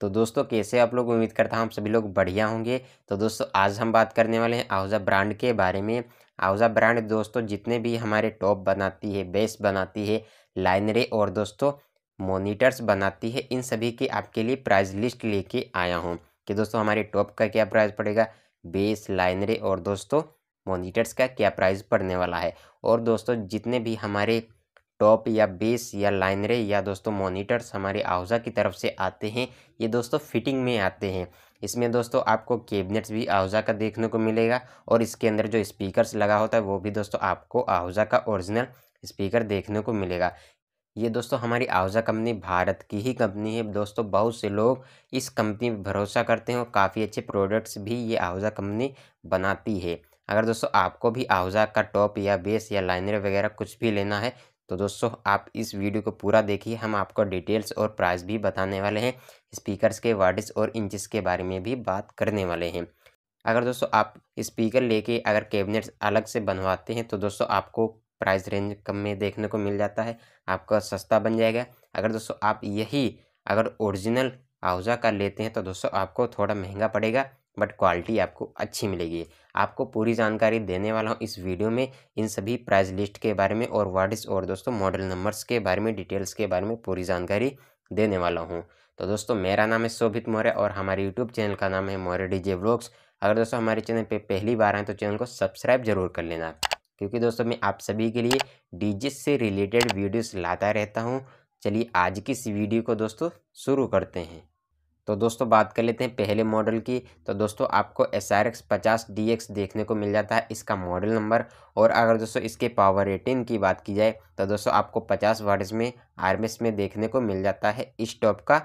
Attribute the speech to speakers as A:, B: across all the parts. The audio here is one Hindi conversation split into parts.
A: तो दोस्तों कैसे आप लोग उम्मीद करता हूँ आप सभी लोग बढ़िया होंगे तो दोस्तों आज हम बात करने वाले हैं आहूजा ब्रांड के बारे में आहूजा ब्रांड दोस्तों जितने भी हमारे टॉप बनाती है बेस बनाती है लाइनरे और दोस्तों मोनीटर्स बनाती है इन सभी की आपके लिए प्राइज लिस्ट लेके आया हूँ कि दोस्तों हमारे टॉप का क्या प्राइज़ पड़ेगा बेस लाइनरे और दोस्तों मोनीटर्स का क्या प्राइज़ पड़ने वाला है और दोस्तों जितने भी हमारे टॉप या बेस या लाइनरे या दोस्तों मोनीटर्स हमारे आउजा की तरफ से आते हैं ये दोस्तों फिटिंग में आते हैं इसमें दोस्तों आपको कैबिनेट्स भी आउजा का देखने को मिलेगा और इसके अंदर जो स्पीकर्स लगा होता है वो भी दोस्तों आपको आउजा का ओरिजिनल स्पीकर देखने को मिलेगा ये दोस्तों हमारी आउजा कंपनी भारत की ही कंपनी है दोस्तों बहुत से लोग इस कंपनी पर भरोसा करते हैं और काफ़ी अच्छे प्रोडक्ट्स भी ये आउजा कंपनी बनाती है अगर दोस्तों आपको भी आउजा का टॉप या बेस या लाइनर वगैरह कुछ भी लेना है तो दोस्तों आप इस वीडियो को पूरा देखिए हम आपको डिटेल्स और प्राइस भी बताने वाले हैं स्पीकर्स के वार्डिस और इंचेस के बारे में भी बात करने वाले हैं अगर दोस्तों आप स्पीकर लेके अगर कैबिनेट्स अलग से बनवाते हैं तो दोस्तों आपको प्राइस रेंज कम में देखने को मिल जाता है आपका सस्ता बन जाएगा अगर दोस्तों आप यही अगर ओरिजिनल आहज़ा का लेते हैं तो दोस्तों आपको थोड़ा महंगा पड़ेगा बट क्वालिटी आपको अच्छी मिलेगी आपको पूरी जानकारी देने वाला हूँ इस वीडियो में इन सभी प्राइस लिस्ट के बारे में और वर्ड और दोस्तों मॉडल नंबर्स के बारे में डिटेल्स के बारे में पूरी जानकारी देने वाला हूँ तो दोस्तों मेरा नाम है शोभित मौर्य और हमारे यूट्यूब चैनल का नाम है मौर्य जे ब्लॉग्स अगर दोस्तों हमारे चैनल पे पहली बार आए तो चैनल को सब्सक्राइब जरूर कर लेना क्योंकि दोस्तों मैं आप सभी के लिए डी से रिलेटेड वीडियोस लाता रहता हूँ चलिए आज की इस वीडियो को दोस्तों शुरू करते हैं तो दोस्तों बात कर लेते हैं पहले मॉडल की तो दोस्तों आपको एस आर एक्स पचास डी एक्स देखने को मिल जाता है इसका मॉडल नंबर और अगर दोस्तों इसके पावर रेटिंग की बात की जाए तो दोस्तों आपको पचास वर्ड्स में आर में देखने को मिल जाता है इस टॉप का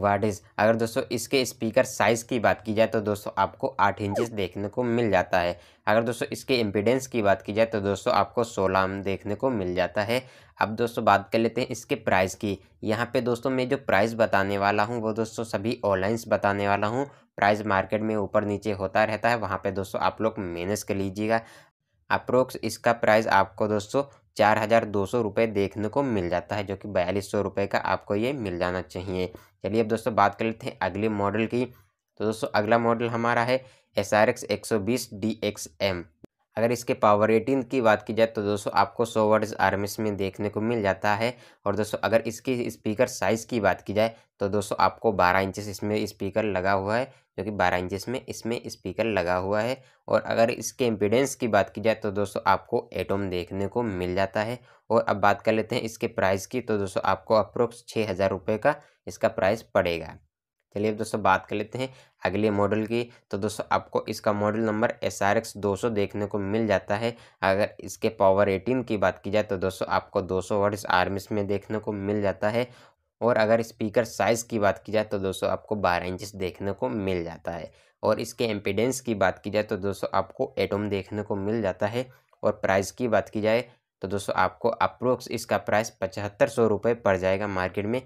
A: वाट इज़ अगर दोस्तों इसके स्पीकर साइज़ की बात की जाए तो दोस्तों आपको आठ इंचज देखने को मिल जाता है अगर दोस्तों इसके इम्पिडेंस की बात की जाए तो दोस्तों आपको सोलह देखने को मिल जाता है अब दोस्तों बात कर लेते हैं इसके प्राइस की यहाँ पे दोस्तों मैं जो प्राइस बताने वाला हूँ वो दोस्तों सभी ऑनलाइन बताने वाला हूँ प्राइस मार्केट में ऊपर नीचे होता रहता है वहाँ पर दोस्तों आप लोग मैनेज कर लीजिएगा अप्रोक्स इसका प्राइस आपको दोस्तों चार हज़ार दो सौ रुपये देखने को मिल जाता है जो कि बयालीस सौ रुपये का आपको ये मिल जाना चाहिए चलिए अब दोस्तों बात कर लेते हैं अगले मॉडल की तो दोस्तों अगला मॉडल हमारा है एस आर एक्स एक सौ बीस डी एक्स एम अगर इसके पावर रेटिंग की बात की जाए तो दोस्तों आपको सौ वर्ड आरएमएस में देखने को मिल जाता है और दोस्तों अगर इसकी स्पीकर साइज़ की बात की जाए तो दोस्तों आपको 12 इंचेस इसमें स्पीकर लगा हुआ है जो कि 12 इंचेस में इसमें स्पीकर लगा हुआ है और अगर इसके इम्पीडेंस की बात की जाए तो दोस्तों आपको एटोम देखने को मिल जाता है और अब बात कर लेते हैं इसके प्राइस की तो दोस्तों आपको अप्रोक्स छः हज़ार रुपये का इसका प्राइस पड़ेगा चलिए अब दोस्तों बात कर लेते हैं अगले मॉडल की तो दोस्तों आपको इसका model number S R X दो सौ देखने को मिल जाता है अगर इसके पावर एटीन की बात की जाए तो दोस्तों आपको दो सौ वर्ड आर्मिस में देखने को मिल जाता है और अगर स्पीकर साइज़ की बात की जाए तो दोस्तों आपको बारह इंचिस देखने को मिल जाता है और इसके एम्पिडेंस की बात की जाए तो दोस्तों आपको एटोम देखने को मिल जाता है और प्राइस की बात की जाए तो दोस्तों आपको अप्रोक्स इसका प्राइस पचहत्तर सौ रुपये पड़ जाएगा मार्केट में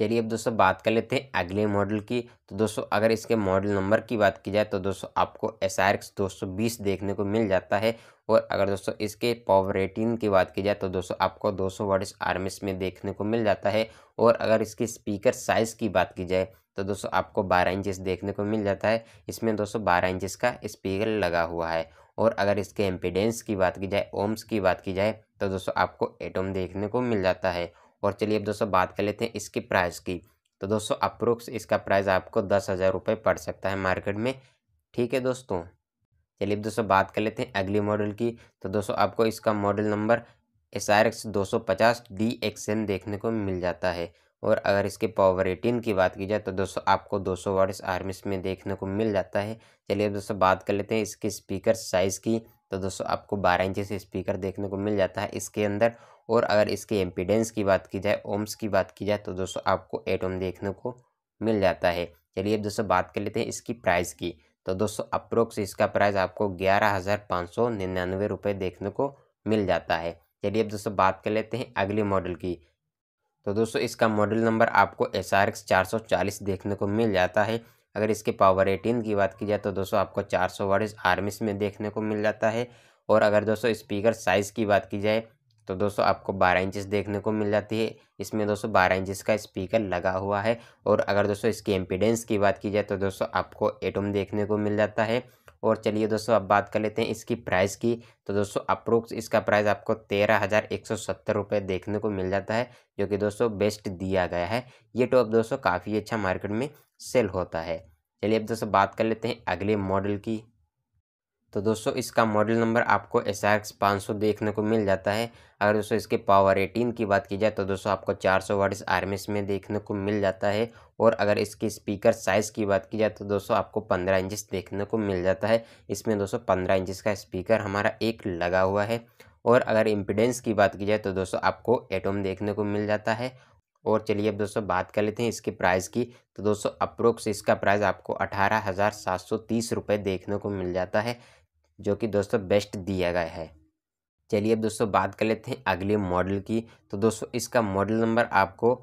A: चलिए अब दोस्तों बात कर लेते हैं अगले मॉडल की तो दोस्तों अगर इसके मॉडल नंबर की बात की जाए तो दोस्तों आपको एस आर एक्स दो सौ बीस देखने को मिल जाता है और अगर दोस्तों इसके पावर रेटिंग की बात की जाए तो दोस्तों आपको दो सौ वर्ड आर्मिस में देखने को मिल जाता है और अगर इसकी स्पीकर साइज़ की बात की जाए तो दोस्तों आपको बारह इंचेस देखने को मिल जाता है इसमें दोस्तों बारह इंचेस का स्पीकर लगा हुआ है और अगर इसके एम्पिडेंस की बात की जाए ओम्स की बात की जाए तो दोस्तों आपको एटोम देखने को मिल जाता है और चलिए अब दोस्तों बात कर लेते हैं इसकी प्राइस की तो दोस्तों अप्रोक्स इसका प्राइस आपको दस हज़ार रुपये पड़ सकता है मार्केट में ठीक है दोस्तों चलिए अब दोस्तों बात कर लेते हैं अगली मॉडल की तो दोस्तों आपको इसका model number S R X दो सौ पचास डी एक्स एन देखने को मिल जाता है और अगर इसके पावर एटीन की बात की जाए तो दोस्तों आपको दो सौ वाट आर्मी में देखने को मिल जाता है चलिए अब दोस्तों बात कर लेते हैं इसके स्पीकर साइज़ की तो दोस्तों आपको बारह इंची से स्पीकर देखने को मिल जाता है इसके अंदर और अगर इसके एम्पीडेंस की बात की जाए ओम्स की बात की जाए तो दोस्तों आपको एट ओम देखने को मिल जाता है चलिए अब दोस्तों बात कर लेते हैं इसकी प्राइस की तो दोस्तों अप्रोक्स इसका प्राइस आपको ग्यारह हज़ार पाँच सौ निन्यानवे रुपये देखने को मिल जाता है चलिए अब दोस्तों बात कर लेते हैं अगले मॉडल की तो दोस्तों इसका मॉडल नंबर आपको एस आर एक्स चार सौ चालीस देखने को मिल जाता है अगर इसके पावर एटीन की बात की जाए तो दोस्तों आपको चार सौ वर्ड आर्मिस में देखने को मिल जाता है और अगर दोस्तों स्पीकर साइज़ की बात की जाए तो दोस्तों आपको 12 इंचेस देखने को मिल जाती है इसमें दोस्तों 12 इंचेस का स्पीकर लगा हुआ है और अगर दोस्तों इसकी एम्पिडेंस की बात की जाए तो दोस्तों आपको एटम देखने को मिल जाता है और चलिए दोस्तों अब बात कर लेते हैं इसकी प्राइस की तो दोस्तों अप्रोक्स इसका प्राइस आपको तेरह हज़ार एक सौ सत्तर रुपये देखने को मिल जाता है जो कि दोस्तों बेस्ट दिया गया है ये टॉप दोस्तों काफ़ी अच्छा मार्केट में सेल होता है चलिए अब दोस्तों बात कर लेते हैं अगले मॉडल की तो दोस्तों इसका मॉडल नंबर आपको एस आर एक्स पाँच सौ देखने को मिल जाता है अगर दोस्तों इसके पावर एटीन की बात की जाए तो दोस्तों आपको चार सौ वाट आरमेस में देखने को मिल जाता है और अगर इसके स्पीकर साइज़ की बात की जाए तो दोस्तों आपको पंद्रह इंचिस देखने को मिल जाता है इसमें दोस्तों पंद्रह इंचिस का स्पीकर हमारा एक लगा हुआ है और अगर इम्पिडेंस की बात की जाए तो दोस्तों आपको एटोम देखने को मिल जाता है और चलिए अब दोस्तों बात कर लेते हैं इसके प्राइस की तो दोस्तों अप्रोक्स इसका प्राइस आपको अठारह हज़ार सात सौ तीस रुपये देखने को मिल जाता है जो कि दोस्तों बेस्ट दिया गया है चलिए अब दोस्तों बात कर लेते हैं अगले मॉडल की तो दोस्तों इसका मॉडल नंबर आपको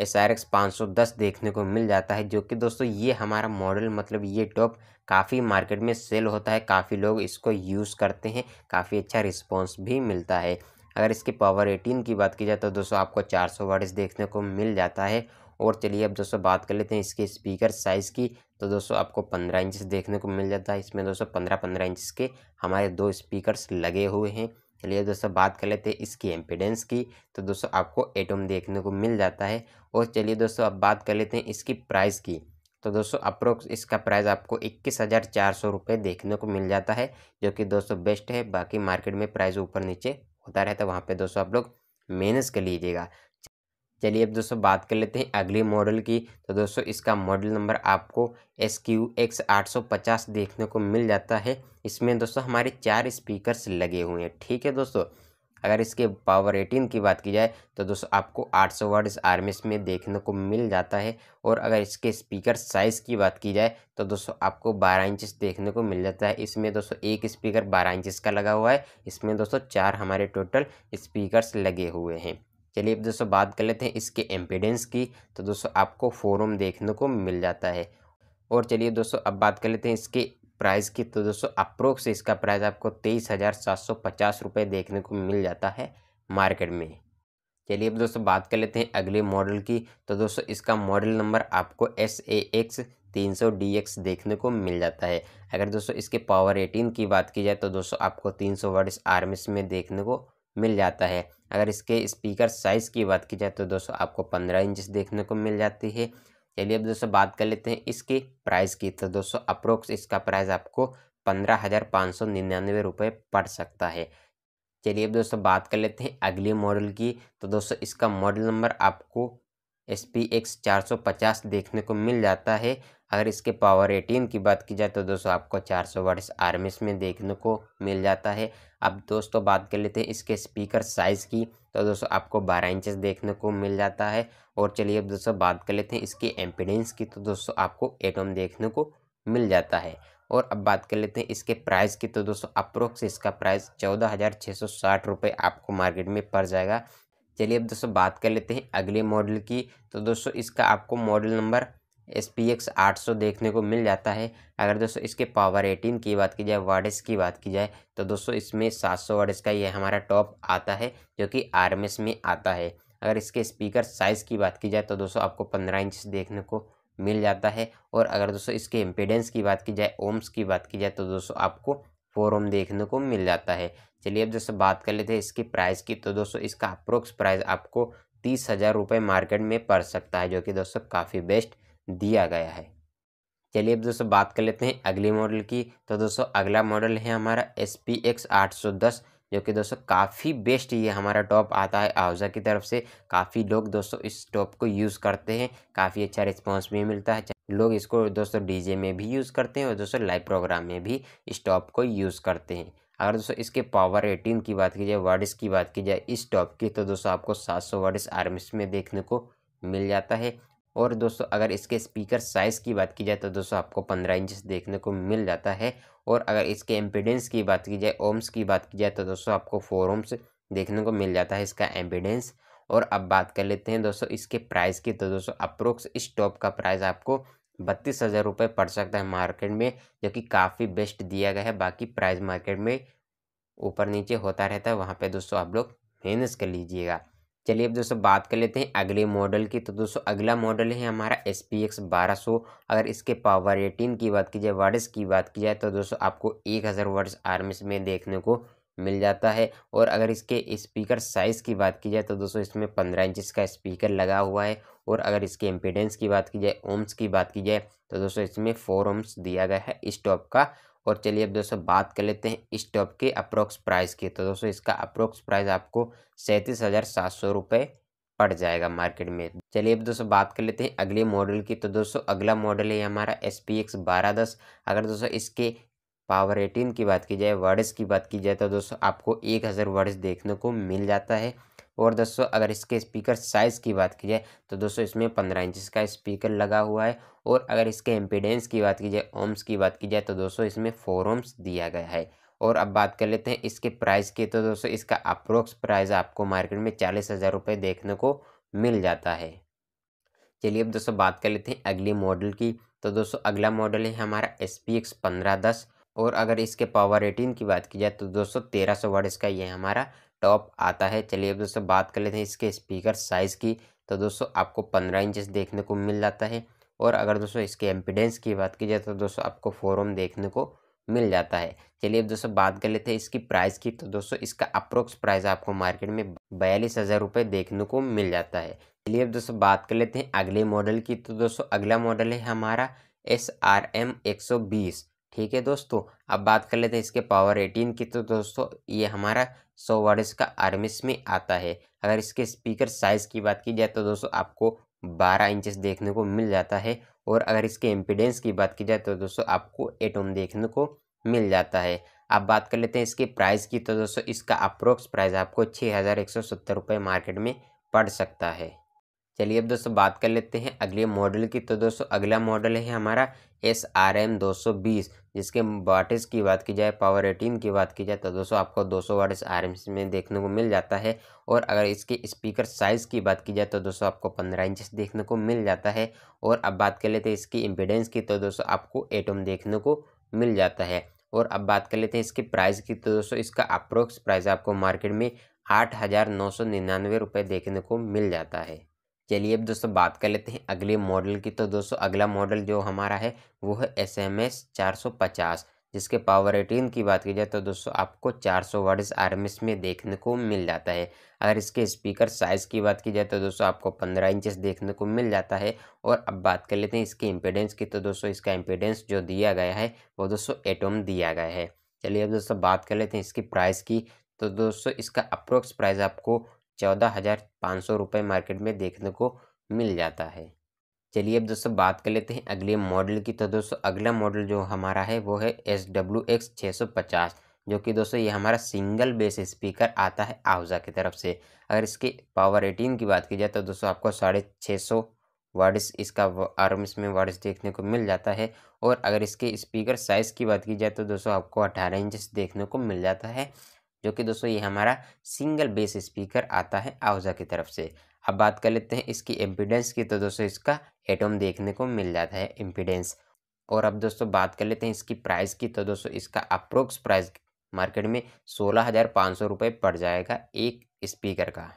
A: एस आर एक्स पाँच सौ दस देखने को मिल जाता है जो कि दोस्तों ये हमारा मॉडल मतलब ये टॉप काफ़ी मार्केट में सेल होता है काफ़ी लोग इसको यूज़ करते हैं काफ़ी अच्छा रिस्पॉन्स भी मिलता है अगर इसकी पावर एटीन की बात की जाए तो दोस्तों आपको चार सौ वाट्स देखने को मिल जाता है और चलिए अब दोस्तों बात कर लेते हैं इसके स्पीकर साइज़ की तो दोस्तों आपको पंद्रह इंचज़ देखने को मिल जाता है इसमें दोस्तों पंद्रह पंद्रह इंच के हमारे दो स्पीकर लगे हुए हैं चलिए दोस्तों बात कर लेते हैं इसकी एम्पिडेंस की तो दोस्तों आपको एटम देखने को मिल जाता है और चलिए दोस्तों अब बात कर लेते हैं इसकी प्राइस की तो दोस्तों अप्रोक्स इसका प्राइस आपको इक्कीस हज़ार चार सौ रुपये देखने को मिल जाता है जो कि दोस्तों बेस्ट है बाकी मार्केट में प्राइस ऊपर नीचे होता रहता है वहाँ पर दोस्तों आप लोग मेहनत कर लीजिएगा चलिए अब दोस्तों बात कर लेते हैं अगले मॉडल की तो दोस्तों इसका मॉडल नंबर आपको एस क्यू एक्स आठ सौ पचास देखने को मिल जाता है इसमें दोस्तों हमारे चार स्पीकर्स लगे हुए हैं ठीक है दोस्तों अगर इसके पावर एटीन की बात की जाए तो दोस्तों आपको 800 सौ वर्ड आर्मी में देखने को मिल जाता है और अगर इसके स्पीकर साइज़ की बात की जाए तो दोस्तों आपको 12 इंचेस देखने को मिल जाता है इसमें दोस्तों एक स्पीकर 12 इंचेस का लगा हुआ है इसमें दोस्तों चार हमारे टोटल स्पीकर्स लगे हुए हैं चलिए अब दोस्तों बात कर लेते हैं इसके एम्पिडेंस की तो दोस्तों आपको फोरम देखने को मिल जाता है और चलिए दोस्तों अब बात कर लेते हैं इसके प्राइस की तो दोस्तों अप्रोक्स इसका प्राइस आपको तेईस हज़ार सात सौ पचास रुपये देखने को मिल जाता है मार्केट में चलिए अब दोस्तों बात कर लेते हैं अगले मॉडल की तो दोस्तों इसका मॉडल नंबर आपको एस ए एक्स तीन सौ डी एक्स देखने को मिल जाता है अगर दोस्तों इसके पावर एटीन की बात की जाए तो दोस्तों आपको तीन सौ वर्ड्स आर्मिस में देखने को मिल जाता है अगर इसके स्पीकर साइज़ की बात की जाए तो दोस्तों आपको पंद्रह इंच देखने को मिल जाती है चलिए अब दोस्तों बात कर लेते हैं इसके प्राइस की तो दोस्तों अप्रोक्स इसका प्राइस आपको पंद्रह हज़ार पाँच सौ निन्यानवे रुपये पड़ सकता है चलिए अब दोस्तों बात कर लेते हैं अगले मॉडल की तो दोस्तों इसका मॉडल नंबर आपको एस पी एक्स चार सौ पचास देखने को मिल जाता है अगर इसके पावर एटीन की बात की जाए तो दोस्तों आपको चार सौ वर्ष आर्मिस में देखने को मिल जाता है अब दोस्तों बात कर लेते हैं इसके स्पीकर साइज़ की तो दोस्तों आपको बारह इंचेस देखने को मिल जाता है और चलिए अब दोस्तों बात कर लेते हैं इसकी एम्पिडेंस की तो दोस्तों आपको एटम देखने को मिल जाता है और अब बात कर लेते हैं इसके प्राइस की तो दोस्तों अप्रोक्स इसका प्राइस चौदह हज़ार छः सौ साठ रुपये आपको मार्केट में पड़ जाएगा चलिए अब दोस्तों बात कर लेते हैं अगले मॉडल की तो दोस्तों इसका आपको model number S P X आठ सौ देखने को मिल जाता है अगर दोस्तों इसके पावर एटीन की बात की जाए वार्डेस की बात की जाए तो दोस्तों इसमें सात सौ वार्डेस का ये हमारा टॉप आता है जो कि आर एम एस में आता है अगर इसके स्पीकर साइज़ की बात की जाए तो दोस्तों आपको पंद्रह इंच देखने को मिल जाता है और अगर दोस्तों इसके इम्पेडेंस की बात की जाए ओम्स की बात की जाए तो दोस्तों आपको फोर ओम देखने को मिल जाता है चलिए अब जैसे बात कर लेते हैं इसकी प्राइस की तो दोस्तों इसका अप्रोक्स प्राइस आपको तीस हज़ार रुपये मार्केट में पड़ सकता है जो कि दोस्तों काफ़ी बेस्ट दिया गया है चलिए अब दोस्तों बात कर लेते हैं अगले मॉडल की तो दोस्तों अगला मॉडल है हमारा एस पी एक्स आठ सौ दस जो कि दोस्तों काफ़ी बेस्ट ये हमारा टॉप आता है आवजा की तरफ से काफ़ी लोग दोस्तों इस टॉप को यूज़ करते हैं काफ़ी अच्छा रिस्पॉन्स भी मिलता है लोग इसको दोस्तों डीजे में भी यूज़ करते हैं और दोस्तों लाइव प्रोग्राम में भी इस टॉप को यूज़ करते हैं अगर दोस्तों इसके पावर एटीन की बात की जाए वर्ड्स की बात की जाए इस टॉप की तो दोस्तों आपको सात सौ में देखने को मिल जाता है और दोस्तों अगर इसके स्पीकर साइज़ की बात की जाए तो दोस्तों आपको पंद्रह इंच देखने को मिल जाता है और अगर इसके एम्पिडेंस की बात की जाए ओम्स की बात की जाए तो दोस्तों आपको फोर ओम्स देखने को मिल जाता है इसका एम्पिडेंस और अब बात कर लेते हैं दोस्तों इसके प्राइस की तो दोस्तों अप्रोक्स इस टॉप का प्राइस आपको बत्तीस हज़ार रुपये पड़ सकता है मार्केट में जो कि काफ़ी बेस्ट दिया गया है बाकी प्राइस मार्केट में ऊपर नीचे होता रहता है वहाँ पे दोस्तों आप लोग मेहनत कर लीजिएगा चलिए अब दोस्तों बात कर लेते हैं अगले मॉडल की तो दोस्तों अगला मॉडल है हमारा एस पी एक्स बारह सौ अगर इसके पावर एटीन की बात की जाए वर्ड्स की बात की जाए तो दोस्तों आपको एक हज़ार वर्ड्स आर्मी में देखने को मिल जाता है और अगर इसके स्पीकर साइज़ की बात की जाए तो दोस्तों इसमें पंद्रह इंच का स्पीकर लगा हुआ है और अगर इसके इम्पीडेंस की बात की जाए ओम्स की बात की जाए तो दोस्तों इसमें फोर ओम्स दिया गया है इस टॉप का और चलिए अब दोस्तों बात कर लेते हैं इस टॉप के अप्रोक्स प्राइस की तो दोस्तों इसका अप्रोक्स प्राइस आपको सैंतीस हज़ार सात सौ रुपये पड़ जाएगा मार्केट में चलिए अब दोस्तों बात कर लेते हैं अगले मॉडल की तो दोस्तों अगला मॉडल है हमारा एस पी एक्स बारह दस अगर दोस्तों इसके पावर एटीन की बात की जाए वर्ड्स की बात की जाए तो दोस्तों आपको एक हज़ार वर्ड्स देखने को मिल जाता है और दोस्तों अगर इसके स्पीकर साइज़ की बात की जाए तो दोस्तों इसमें पंद्रह इंच का स्पीकर लगा हुआ है और अगर इसके एम्पीडेंस की बात की जाए ओम्स की बात की जाए तो दोस्तों इसमें फोर ओम्स दिया गया है और अब बात कर लेते हैं इसके प्राइस की तो दोस्तों इसका अप्रोक्स प्राइस आपको मार्केट में चालीस हज़ार रुपये देखने को मिल जाता है चलिए अब दोस्तों बात कर लेते हैं अगले मॉडल की तो दोस्तों अगला मॉडल है हमारा एस पी एक्स पंद्रह दस और अगर इसके पावर एटीन की बात की जाए तो दोस्तों तेरह सौ वर्ड इसका ये हमारा टॉप आता है चलिए अब दोस्तों बात कर लेते हैं इसके स्पीकर साइज़ की तो दोस्तों आपको पंद्रह इंचज देखने को मिल जाता है और अगर दोस्तों इसके एम्पिडेंस की बात की जाए तो दोस्तों आपको फोरम देखने को मिल जाता है चलिए अब दोस्तों बात कर लेते हैं इसकी प्राइस की तो दोस्तों इसका अप्रोक्स प्राइस आपको मार्केट में बयालीस हज़ार रुपये देखने को मिल जाता है चलिए अब दोस्तों बात कर लेते हैं अगले मॉडल की तो दोस्तों अगला मॉडल है हमारा एस आर एम एक सौ बीस ठीक है दोस्तों अब बात कर लेते हैं इसके पावर एटीन की तो दोस्तों ये हमारा सौ वर्ड्स का आर्मिस में आता है अगर इसके स्पीकर साइज़ की बात की जाए तो दोस्तों आपको बारह इंचेस देखने को मिल जाता है और अगर इसके एम्पिडेंस की बात की जाए तो दोस्तों आपको एटोम देखने को मिल जाता है आप बात कर लेते हैं इसके प्राइस की तो दोस्तों इसका अप्रोक्स प्राइस आपको छः हज़ार एक सौ सत्तर रुपये मार्केट में पड़ सकता है चलिए अब दोस्तों बात कर लेते हैं अगले मॉडल की तो दोस्तों अगला मॉडल है हमारा एस आर एम दो सौ बीस जिसके वाटेज की बात की जाए पावर एटीन की बात की जाए तो दोस्तों आपको दो सौ वाटेज आर एम में देखने को मिल जाता है और अगर इसके स्पीकर साइज़ की बात की जाए तो दोस्तों आपको पंद्रह इंच देखने को मिल जाता है और अब बात कर लेते हैं इसकी इम्पिडेंस की तो दोस्तों आपको एटम देखने को मिल जाता है और अब बात कर लेते हैं इसकी प्राइस की तो दोस्तों इसका अप्रोक्स प्राइस आपको मार्केट में आठ हज़ार नौ सौ निन्यानवे रुपये देखने को मिल जाता है चलिए अब दोस्तों बात कर लेते हैं अगले मॉडल की तो दोस्तों अगला मॉडल जो हमारा है वो है एस एम एस चार सौ पचास जिसके पावर रेटिंग की बात की जाए तो दोस्तों आपको चार सौ वर्ड्स आर एम एस में देखने को मिल जाता है अगर इसके स्पीकर साइज़ की बात की जाए तो दोस्तों आपको पंद्रह इंचेस देखने को मिल जाता है और अब बात कर लेते हैं इसके इम्पेडेंस की तो दोस्तों इसका इम्पेडेंस जो दिया गया है वो दोस्तों एटोम दिया गया है चलिए अब दोस्तों बात कर लेते हैं इसकी प्राइस की तो दोस्तों इसका अप्रोक्स प्राइस आपको चौदह हज़ार पाँच सौ रुपये मार्केट में देखने को मिल जाता है चलिए अब दोस्तों बात कर लेते हैं अगले मॉडल की तो दोस्तों अगला मॉडल जो हमारा है वो है एस डब्ल्यू एक्स छः सौ पचास जो कि दोस्तों ये हमारा सिंगल बेस स्पीकर आता है आवज़ा की तरफ से अगर इसके पावर एटीन की बात की जाए तो दोस्तों आपको साढ़े छः सौ वर्ड्स इसका आरम इसमें वर्ड्स देखने को मिल जाता है और अगर इसके स्पीकर साइज़ की बात की जाए तो दोस्तों आपको अठारह इंच देखने को मिल जाता है जो कि दोस्तों ये हमारा सिंगल बेस स्पीकर आता है आउजा की तरफ से अब बात कर लेते हैं इसकी एम्पीडेंस की तो दोस्तों इसका एटम देखने को मिल जाता है एम्पीडेंस और अब दोस्तों बात कर लेते हैं इसकी प्राइस की तो दोस्तों इसका अप्रोक्स प्राइस मार्केट में सोलह हज़ार पाँच सौ रुपये पड़ जाएगा एक स्पीकर का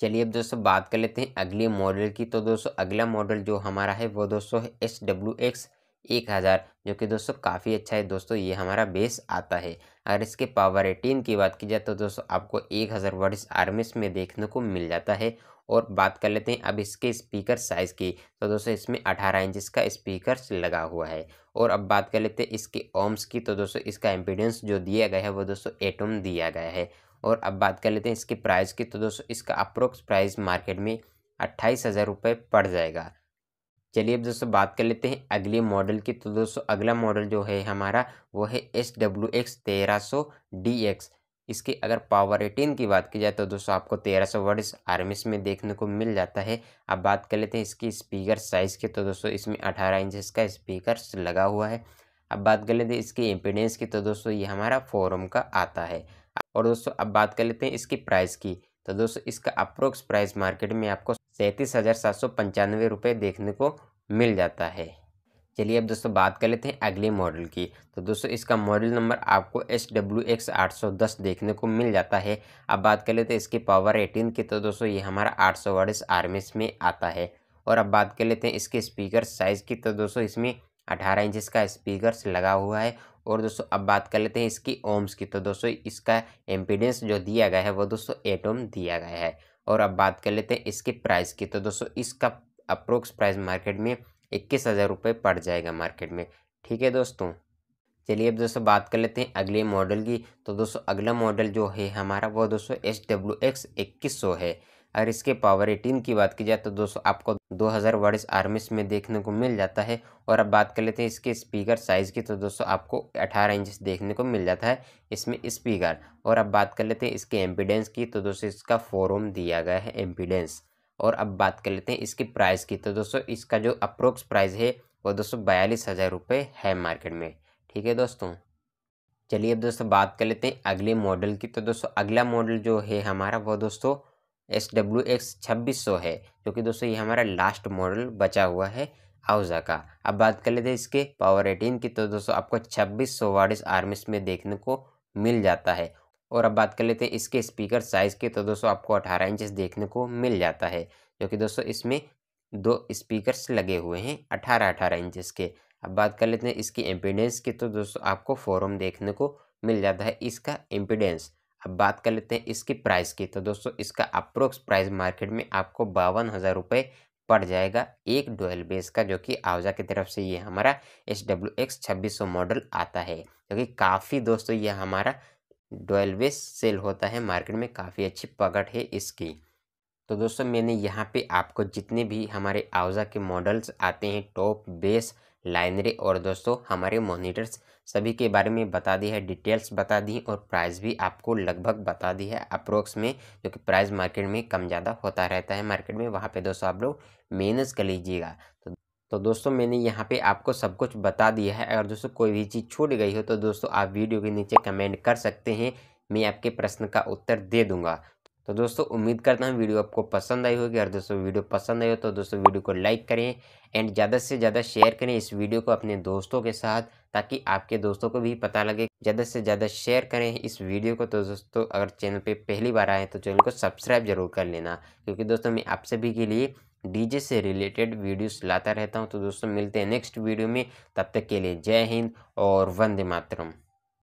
A: चलिए अब दोस्तों बात कर लेते हैं अगले मॉडल की तो दोस्तों अगला मॉडल जो हमारा है वो दोस्तों है एस डब्ल्यू एक्स एक हज़ार जो कि दोस्तों काफ़ी अच्छा है दोस्तों ये हमारा बेस आता है अगर इसके पावर एटीन की बात की जाए तो दोस्तों आपको एक हज़ार वर्ड्स आर्मिस में देखने को मिल जाता है और बात कर लेते हैं अब इसके स्पीकर साइज़ की तो दोस्तों इसमें अठारह इंच का स्पीकर लगा हुआ है और अब बात कर लेते हैं इसके ओम्स की तो दोस्तों इसका एम्पिडेंस जो दिया गया है वो दोस्तों एटम दिया गया है और अब बात कर लेते हैं इसके प्राइस की तो दोस्तों इसका अप्रोक्स प्राइस मार्केट में अट्ठाईस हज़ार रुपये पड़ जाएगा चलिए अब दोस्तों बात कर लेते हैं अगले मॉडल की तो दोस्तों अगला मॉडल जो है हमारा वो है एस डब्ल्यू एक्स तेरह सौ डी एक्स इसकी अगर पावर एटीन की बात की जाए तो दोस्तों आपको तेरह सौ वर्ड इस आर्मिस में देखने को मिल जाता है अब बात कर लेते हैं इसकी स्पीकर साइज़ की तो दोस्तों इसमें अठारह इंच का स्पीकर लगा हुआ है अब बात कर लेते हैं इसकी इम्पीडेंस की तो दोस्तों ये हमारा फोरम का आता है और दोस्तों अब बात कर लेते हैं इसकी प्राइस की तो दोस्तों इसका अप्रोक्स प्राइस मार्केट में आपको सैंतीस हज़ार सात सौ पंचानवे रुपये देखने को मिल जाता है चलिए अब दोस्तों बात कर लेते हैं अगले मॉडल की तो दोस्तों इसका मॉडल नंबर आपको एच डब्ल्यू एक्स आठ सौ दस देखने को मिल जाता है अब बात कर लेते हैं इसकी पावर एटीन की तो दोस्तों ये हमारा आठ सौ वार्डिस आर्मिस में आता है और अब बात कर लेते हैं इसके स्पीकर साइज़ की तो दोस्तों इसमें अठारह इंच का स्पीकर लगा हुआ है और दोस्तों अब बात कर लेते हैं इसकी ओम्स की तो दोस्तों इसका एम्पिडेंस जो दिया गया है वो दोस्तों एट ओम दिया गया है और अब बात कर लेते हैं इसके प्राइस की तो दोस्तों इसका अप्रोक्स प्राइस मार्केट में इक्कीस हज़ार रुपये पड़ जाएगा मार्केट में ठीक है दोस्तों चलिए अब दोस्तों बात कर लेते हैं अगले मॉडल की तो दोस्तों अगला मॉडल जो है हमारा वो दोस्तों एच डब्ल्यू एक्स इक्कीस सौ है अगर इसके पावर एटीन की बात की जाए तो दोस्तों आपको 2000 हज़ार वर्ड्स आर्मिस में देखने को मिल जाता है और अब बात कर लेते हैं इसके स्पीकर साइज़ की तो दोस्तों आपको 18 इंच देखने को मिल जाता है इसमें स्पीकर और अब बात कर लेते हैं इसके एम्पीडेंस की तो दोस्तों इसका फोरम दिया गया है एम्पीडेंस और अब बात कर लेते हैं इसकी प्राइस की तो दोस्तों इसका जो अप्रोक्स प्राइस है वो दोस्तों बयालीस हज़ार रुपये है मार्केट में ठीक है दोस्तों चलिए अब दोस्तों बात कर लेते हैं अगले मॉडल की तो दोस्तों अगला मॉडल जो है हमारा वो दोस्तों एस डब्ल्यू एक्स छब्बीस सौ है जो कि दोस्तों ये हमारा लास्ट मॉडल बचा हुआ है आउजा का अब बात कर लेते हैं इसके पावर एटीन की तो दोस्तों आपको छब्बीस सौ वाट इस आर्मिस में देखने को मिल जाता है और अब बात कर लेते हैं इसके स्पीकर साइज़ के तो दोस्तों आपको अठारह इंचेस देखने को मिल जाता है जो कि दोस्तों इसमें दो स्पीकर्स लगे हुए हैं अठारह अठारह इंचज़ के अब बात कर लेते हैं इसकी एम्पीडेंस की तो दोस्तों आपको फोरम देखने को मिल जाता है इसका एम्पीडेंस अब बात कर लेते हैं इसकी प्राइस की तो दोस्तों इसका अप्रोक्स प्राइस मार्केट में आपको बावन हज़ार रुपये पड़ जाएगा एक डोल बेस का जो कि आवजा की तरफ से ये हमारा एच डब्ल्यू एक्स छब्बीस सौ मॉडल आता है क्योंकि तो काफ़ी दोस्तों ये हमारा डोल बेस सेल होता है मार्केट में काफ़ी अच्छी पकड़ है इसकी तो दोस्तों मैंने यहाँ पे आपको जितने भी हमारे आवजा के मॉडल्स आते हैं टॉप बेस रे और दोस्तों हमारे मोनिटर्स सभी के बारे में बता दी है डिटेल्स बता दी और प्राइस भी आपको लगभग बता दी है अप्रोक्स में जो कि प्राइस मार्केट में कम ज़्यादा होता रहता है मार्केट में वहाँ पे दोस्तों आप लोग मेहनत कर लीजिएगा तो तो दोस्तों मैंने यहाँ पे आपको सब कुछ बता दिया है अगर दोस्तों कोई भी चीज़ छूट गई हो तो दोस्तों आप वीडियो के नीचे कमेंट कर सकते हैं मैं आपके प्रश्न का उत्तर दे दूँगा तो दोस्तों उम्मीद करता हूँ वीडियो आपको पसंद आई होगी और दोस्तों वीडियो पसंद आई हो तो दोस्तों वीडियो को लाइक करें एंड ज़्यादा से ज़्यादा शेयर करें इस वीडियो को अपने दोस्तों के साथ ताकि आपके दोस्तों को भी पता लगे ज़्यादा से ज़्यादा शेयर करें इस वीडियो को तो दोस्तों अगर चैनल पर पहली बार आए तो चैनल को सब्सक्राइब जरूर कर लेना क्योंकि दोस्तों मैं आप सभी के लिए डीजे से रिलेटेड वीडियोस लाता रहता हूं तो दोस्तों मिलते हैं नेक्स्ट वीडियो में तब तक के लिए जय हिंद और वंदे मातरम